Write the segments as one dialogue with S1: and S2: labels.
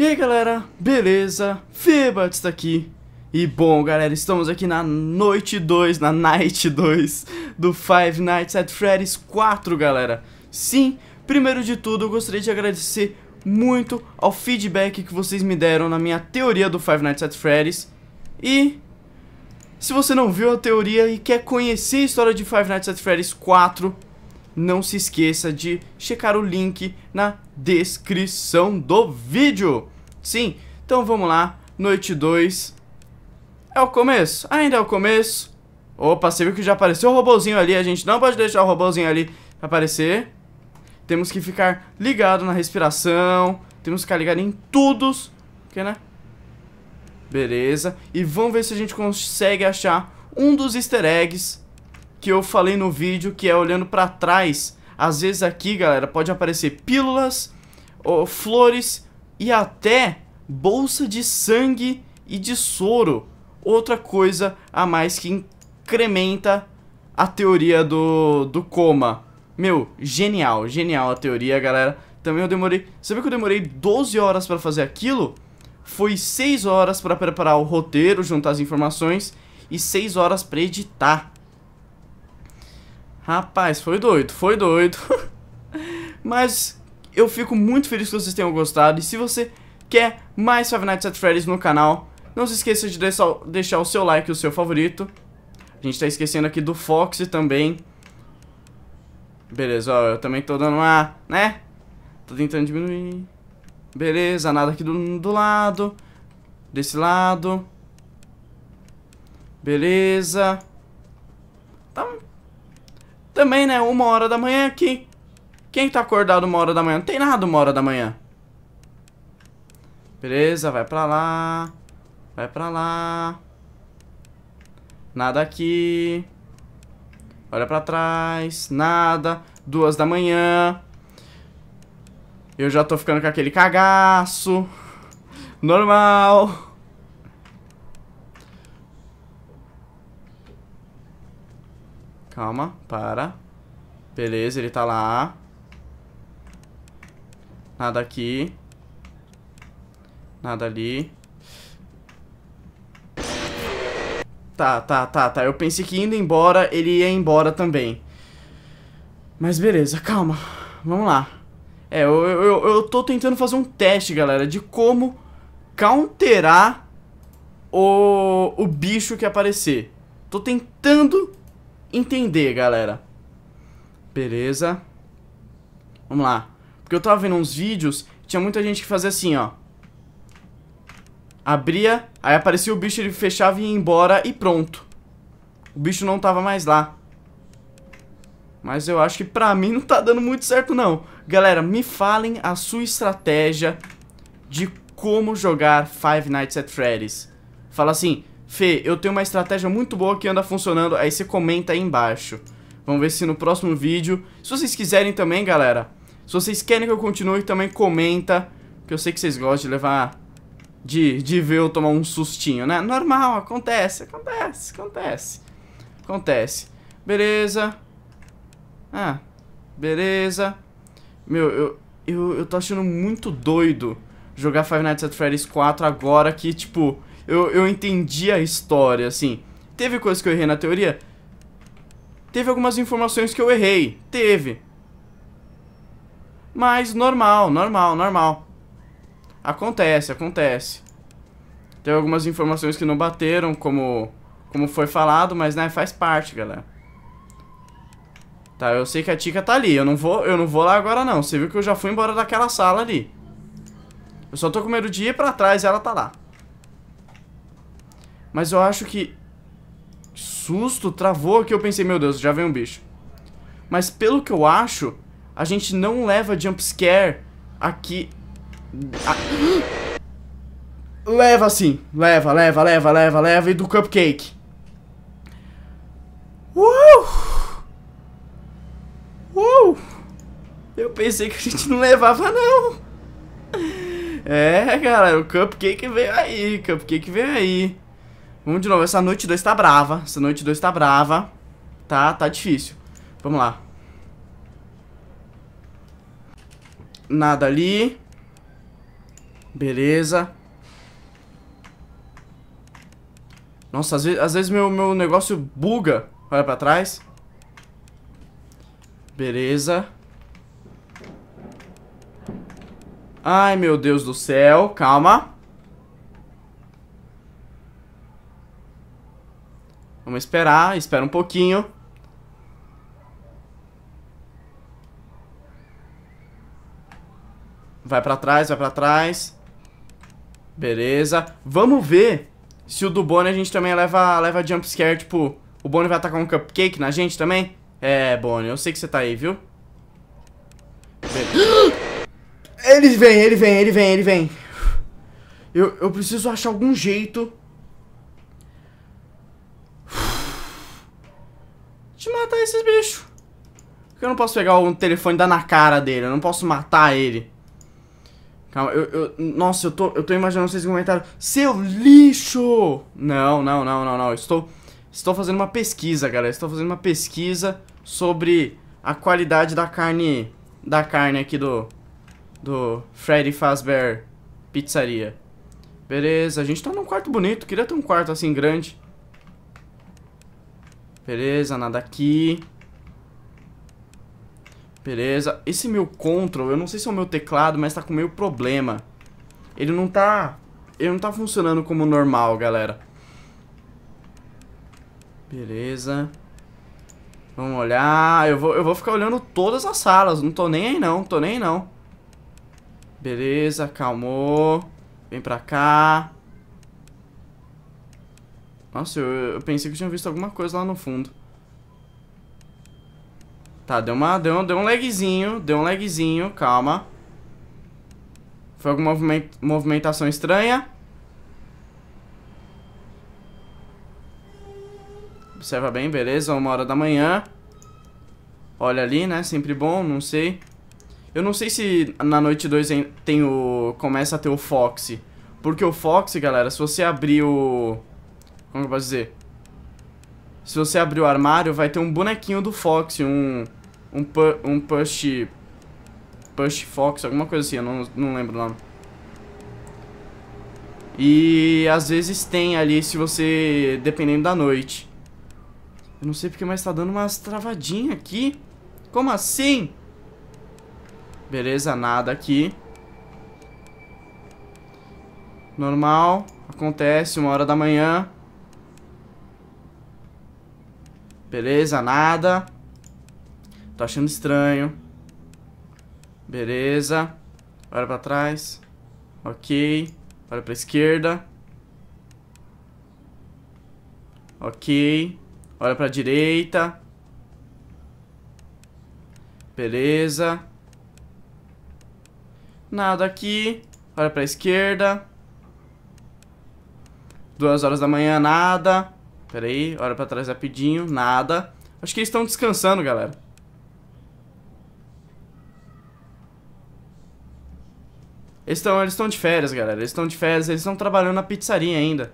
S1: E aí galera, beleza? Fê está aqui. E bom galera, estamos aqui na noite 2, na night 2 do Five Nights at Freddy's 4 galera. Sim, primeiro de tudo eu gostaria de agradecer muito ao feedback que vocês me deram na minha teoria do Five Nights at Freddy's. E se você não viu a teoria e quer conhecer a história de Five Nights at Freddy's 4, não se esqueça de checar o link na descrição do vídeo. Sim, então vamos lá, noite 2. É o começo, ainda é o começo. Opa, você viu que já apareceu o robôzinho ali, a gente não pode deixar o robôzinho ali aparecer. Temos que ficar ligado na respiração, temos que ficar ligado em todos, porque né? Beleza, e vamos ver se a gente consegue achar um dos easter eggs que eu falei no vídeo, que é olhando para trás. Às vezes aqui, galera, pode aparecer pílulas, ou flores e até bolsa de sangue e de soro. Outra coisa a mais que incrementa a teoria do, do coma. Meu, genial, genial a teoria, galera. Também eu demorei... Sabe que eu demorei 12 horas para fazer aquilo? Foi 6 horas para preparar o roteiro, juntar as informações e 6 horas para editar. Rapaz, foi doido, foi doido. Mas eu fico muito feliz que vocês tenham gostado. E se você quer mais Five Nights at Freddy's no canal, não se esqueça de deixar o seu like e o seu favorito. A gente tá esquecendo aqui do Fox também. Beleza, ó, eu também tô dando uma, né? Tô tentando diminuir. Beleza, nada aqui do, do lado. Desse lado. Beleza. Tá, também, né? Uma hora da manhã aqui. Quem tá acordado uma hora da manhã? Não tem nada uma hora da manhã. Beleza, vai pra lá. Vai pra lá. Nada aqui. Olha pra trás. Nada. Duas da manhã. Eu já tô ficando com aquele cagaço. Normal. Calma, para. Beleza, ele tá lá. Nada aqui. Nada ali. Tá, tá, tá, tá. Eu pensei que indo embora, ele ia embora também. Mas beleza, calma. Vamos lá. É, eu, eu, eu tô tentando fazer um teste, galera, de como counterar o, o bicho que aparecer. Tô tentando entender, galera. Beleza. Vamos lá. Porque eu tava vendo uns vídeos, tinha muita gente que fazia assim, ó. Abria, aí aparecia o bicho, ele fechava e ia embora e pronto. O bicho não tava mais lá. Mas eu acho que pra mim não tá dando muito certo não. Galera, me falem a sua estratégia de como jogar Five Nights at Freddy's. Fala assim, Fê, eu tenho uma estratégia muito boa que anda funcionando, aí você comenta aí embaixo. Vamos ver se no próximo vídeo... Se vocês quiserem também, galera, se vocês querem que eu continue, também comenta, que eu sei que vocês gostam de levar... De, de ver eu tomar um sustinho, né? Normal, acontece, acontece, acontece. Acontece. Beleza. Ah, beleza. Meu, eu, eu, eu tô achando muito doido jogar Five Nights at Freddy's 4 agora que, tipo eu, eu entendi a história, assim. Teve coisas que eu errei na teoria? Teve algumas informações que eu errei. Teve. Mas normal, normal, normal. Acontece, acontece. Tem algumas informações que não bateram, como, como foi falado, mas né, faz parte, galera. Tá, eu sei que a Tica tá ali. Eu não vou, eu não vou lá agora não. Você viu que eu já fui embora daquela sala ali. Eu só tô com medo de ir pra trás e ela tá lá. Mas eu acho que... Susto, travou que eu pensei, meu Deus, já vem um bicho. Mas pelo que eu acho, a gente não leva jumpscare aqui... A... Leva sim, leva, leva, leva, leva, leva, e do cupcake. Uou! Uou! Eu pensei que a gente não levava, não. É, galera, o cupcake veio aí, cupcake veio aí. Vamos de novo. Essa noite 2 tá brava. Essa noite 2 tá brava. Tá, tá difícil. Vamos lá. Nada ali. Beleza. Nossa, às vezes, às vezes meu, meu negócio buga. Olha pra trás. Beleza. Ai, meu Deus do céu. Calma. Vamos esperar, espera um pouquinho. Vai pra trás, vai pra trás. Beleza. Vamos ver se o do Bonnie a gente também leva, leva jumpscare, tipo... O Bonnie vai atacar um cupcake na gente também? É, Bonnie, eu sei que você tá aí, viu? Ele vem, ele vem, ele vem, ele vem. Eu, eu preciso achar algum jeito de matar esses bichos. Porque eu não posso pegar o telefone e dar na cara dele. Eu não posso matar ele. Calma, eu, eu, Nossa, eu tô, eu tô imaginando vocês comentaram. Seu lixo! Não, não, não, não, não. Estou, estou fazendo uma pesquisa, galera. Estou fazendo uma pesquisa sobre a qualidade da carne. Da carne aqui do. Do Freddy Fazbear Pizzaria. Beleza, a gente tá num quarto bonito. Queria ter um quarto assim grande. Beleza, nada aqui. Beleza. Esse meu control, eu não sei se é o meu teclado, mas tá com meio problema. Ele não tá... Ele não tá funcionando como normal, galera. Beleza. Vamos olhar. Eu vou, eu vou ficar olhando todas as salas. Não tô nem aí, não. Tô nem aí, não. Beleza, calmou. Vem pra cá. Nossa, eu, eu, pensei que tinha visto alguma coisa lá no fundo. Tá, deu, uma, deu, deu um lagzinho, deu um lagzinho, calma. Foi alguma movimentação estranha. Observa bem, beleza, uma hora da manhã. Olha ali, né, sempre bom, não sei. Eu não sei se na noite 2 tem o... começa a ter o Foxy. Porque o Foxy, galera, se você abrir o... Como eu posso dizer? Se você abrir o armário, vai ter um bonequinho do Fox, um... Um, pu um push... Push Fox, alguma coisa assim, eu não, não lembro o nome. E às vezes tem ali, se você... Dependendo da noite. Eu não sei porque, mas tá dando umas travadinhas aqui. Como assim? Beleza, nada aqui. Normal. Acontece, uma hora da manhã. Beleza, nada. Tô achando estranho. Beleza. Olha pra trás. Ok. Olha pra esquerda. Ok. Olha pra direita. Beleza. Nada aqui. Olha pra esquerda. Duas horas da manhã, nada. Pera aí, olha pra trás rapidinho, nada. Acho que eles estão descansando, galera. Eles estão eles de férias, galera. Eles estão de férias, eles estão trabalhando na pizzaria ainda.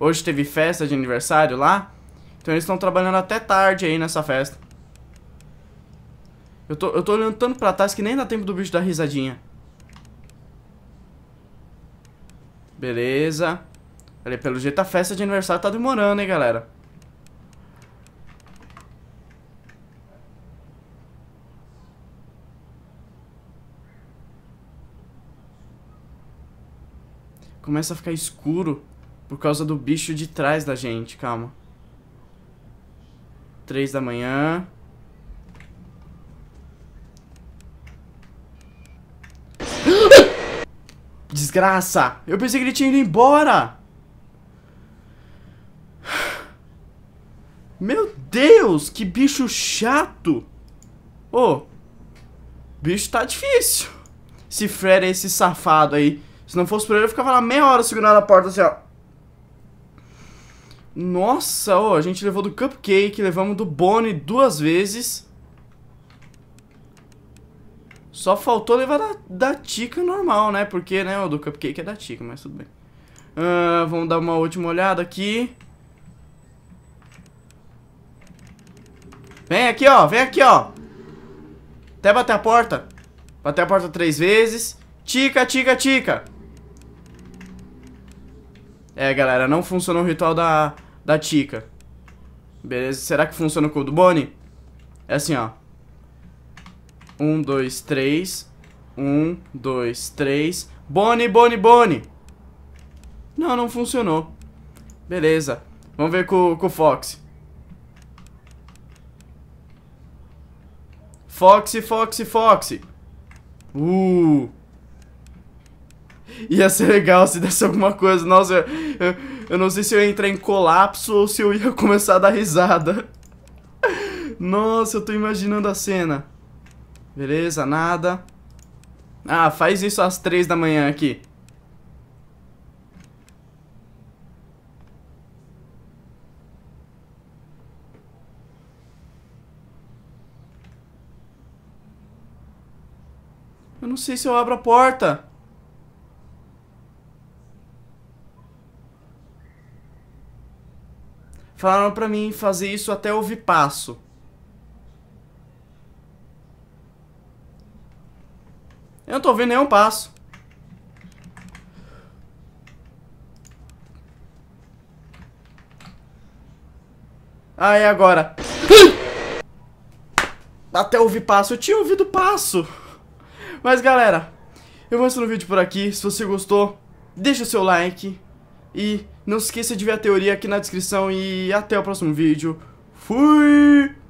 S1: Hoje teve festa de aniversário lá. Então eles estão trabalhando até tarde aí nessa festa. Eu tô, eu tô olhando tanto pra trás que nem dá tempo do bicho dar risadinha. Beleza pelo jeito a festa de aniversário tá demorando, hein, galera. Começa a ficar escuro por causa do bicho de trás da gente, calma. Três da manhã. Desgraça! Eu pensei que ele tinha ido embora! Meu Deus, que bicho chato. Ô, oh, bicho tá difícil. Se Fred é esse safado aí. Se não fosse por ele, eu ficava lá meia hora segurando a porta assim, ó. Nossa, ô, oh, a gente levou do Cupcake, levamos do Bonnie duas vezes. Só faltou levar da, da Tica normal, né? Porque, né, o do Cupcake é da Tica, mas tudo bem. Uh, vamos dar uma última olhada aqui. Vem aqui, ó. Vem aqui, ó. Até bater a porta. Bater a porta três vezes. Tica, tica, tica. É, galera, não funcionou o ritual da, da tica. Beleza? Será que funciona com o do Bonnie? É assim, ó. Um, dois, três. Um, dois, três. Bonnie, Bonnie, Bonnie. Não, não funcionou. Beleza. Vamos ver com, com o Fox. Foxy, Foxy, Foxy. Uh. Ia ser legal se desse alguma coisa. Nossa, eu, eu, eu não sei se eu ia entrar em colapso ou se eu ia começar a dar risada. Nossa, eu tô imaginando a cena. Beleza, nada. Ah, faz isso às três da manhã aqui. Eu não sei se eu abro a porta. Falaram pra mim fazer isso até ouvir passo. Eu não tô ouvindo nenhum passo. Ah, é agora. Até ouvir passo. Eu tinha ouvido passo. Mas galera, eu vou encerrar o vídeo por aqui. Se você gostou, deixa o seu like. E não se esqueça de ver a teoria aqui na descrição. E até o próximo vídeo. Fui!